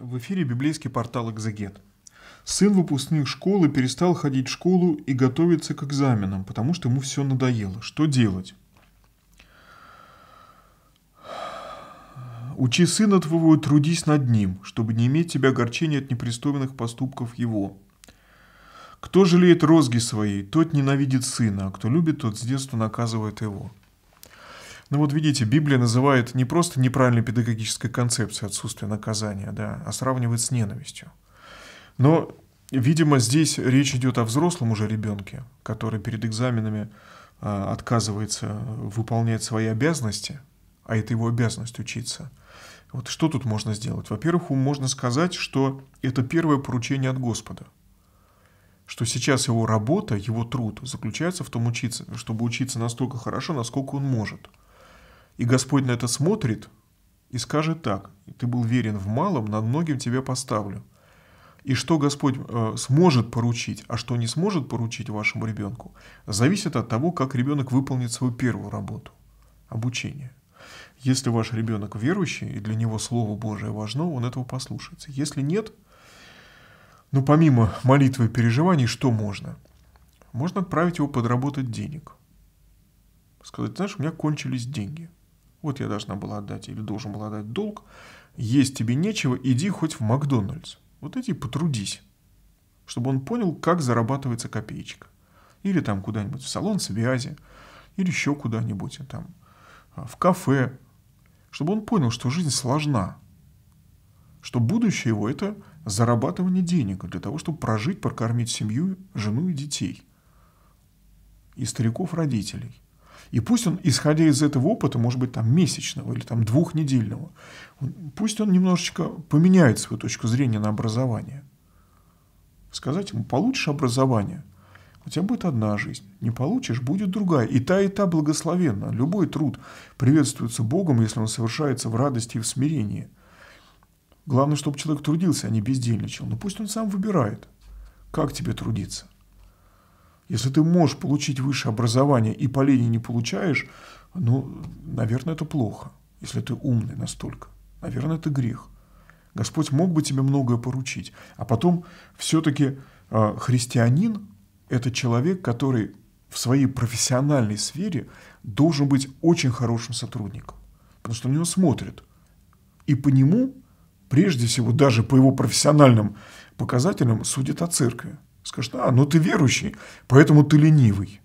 В эфире библейский портал «Экзегет». Сын выпускных школы перестал ходить в школу и готовиться к экзаменам, потому что ему все надоело. Что делать? Учи сына твоего и трудись над ним, чтобы не иметь тебя огорчения от непристойных поступков его. Кто жалеет розги своей, тот ненавидит сына, а кто любит, тот с детства наказывает его. Ну вот видите, Библия называет не просто неправильной педагогической концепцией отсутствие наказания, да, а сравнивает с ненавистью. Но, видимо, здесь речь идет о взрослом уже ребенке, который перед экзаменами а, отказывается выполнять свои обязанности, а это его обязанность учиться. Вот что тут можно сделать? Во-первых, можно сказать, что это первое поручение от Господа – что сейчас его работа, его труд заключается в том, учиться, чтобы учиться настолько хорошо, насколько он может. И Господь на это смотрит и скажет так, ты был верен в малом, над многим тебя поставлю. И что Господь э, сможет поручить, а что не сможет поручить вашему ребенку, зависит от того, как ребенок выполнит свою первую работу – обучение. Если ваш ребенок верующий, и для него Слово Божие важно, он этого послушается. Если нет, ну помимо молитвы и переживаний, что можно? Можно отправить его подработать денег. Сказать, знаешь, у меня кончились деньги – вот я должна была отдать или должен был отдать долг. Есть тебе нечего, иди хоть в Макдональдс. Вот эти потрудись, чтобы он понял, как зарабатывается копеечка. Или там куда-нибудь в салон связи, или еще куда-нибудь там, а, в кафе. Чтобы он понял, что жизнь сложна. Что будущее его – это зарабатывание денег для того, чтобы прожить, прокормить семью, жену и детей. И стариков-родителей – и пусть он, исходя из этого опыта, может быть, там месячного или там двухнедельного, пусть он немножечко поменяет свою точку зрения на образование. Сказать ему, получишь образование, у тебя будет одна жизнь, не получишь, будет другая. И та, и та благословенна. Любой труд приветствуется Богом, если он совершается в радости и в смирении. Главное, чтобы человек трудился, а не бездельничал. Но пусть он сам выбирает, как тебе трудиться. Если ты можешь получить высшее образование и по линии не получаешь, ну, наверное, это плохо, если ты умный настолько. Наверное, это грех. Господь мог бы тебе многое поручить. А потом все-таки а, христианин – это человек, который в своей профессиональной сфере должен быть очень хорошим сотрудником. Потому что на него смотрят. И по нему, прежде всего, даже по его профессиональным показателям, судят о церкви. Скажет, а, ну ты верующий, поэтому ты ленивый.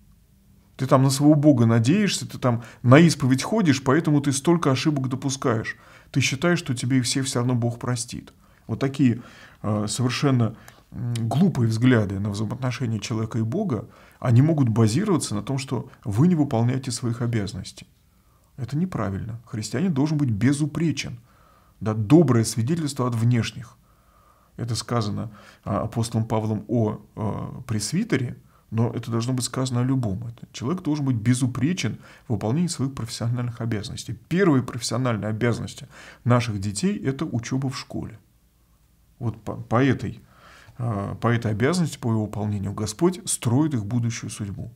Ты там на своего Бога надеешься, ты там на исповедь ходишь, поэтому ты столько ошибок допускаешь. Ты считаешь, что тебе все все равно Бог простит. Вот такие э, совершенно глупые взгляды на взаимоотношения человека и Бога, они могут базироваться на том, что вы не выполняете своих обязанностей. Это неправильно. Христианин должен быть безупречен. Да, доброе свидетельство от внешних – это сказано а, апостолом Павлом о а, пресвитере, но это должно быть сказано о любом. человек должен быть безупречен в выполнении своих профессиональных обязанностей. Первые профессиональные обязанности наших детей – это учеба в школе. Вот по, по, этой, а, по этой обязанности, по его выполнению, Господь строит их будущую судьбу.